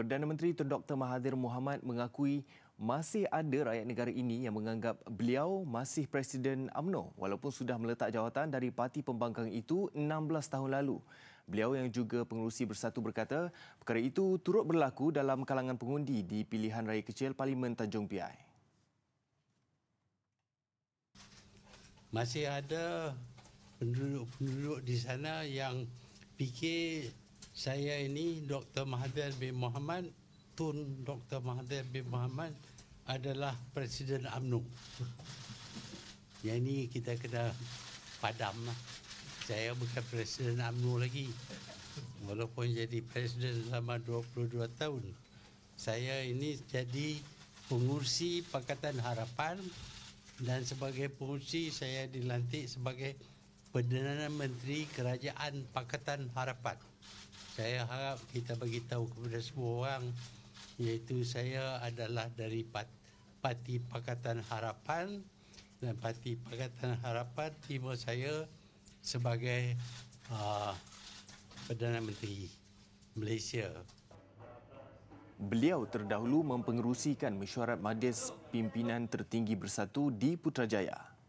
Perdana Menteri Tun Dr Mahathir Mohamad mengakui masih ada rakyat negara ini yang menganggap beliau masih Presiden AMNO walaupun sudah meletak jawatan dari parti pembangkang itu 16 tahun lalu. Beliau yang juga pengurusi bersatu berkata perkara itu turut berlaku dalam kalangan pengundi di pilihan raya kecil Parlimen Tanjung Piai. Masih ada penduduk-penduduk di sana yang fikir saya ini Dr. Mahathir bin Mohamad Tun Dr. Mahathir bin Mohamad adalah Presiden UMNO yang ini kita kena padam lah saya bukan Presiden UMNO lagi walaupun jadi Presiden selama 22 tahun saya ini jadi pengurusi Pakatan Harapan dan sebagai pengurusi saya dilantik sebagai Perdana Menteri Kerajaan Pakatan Harapan saya harap kita bagi tahu kepada semua orang iaitu saya adalah dari parti Pakatan Harapan dan parti Pakatan Harapan tiba saya sebagai uh, Perdana Menteri Malaysia. Beliau terdahulu mempengerusikan mesyuarat majlis pimpinan tertinggi bersatu di Putrajaya.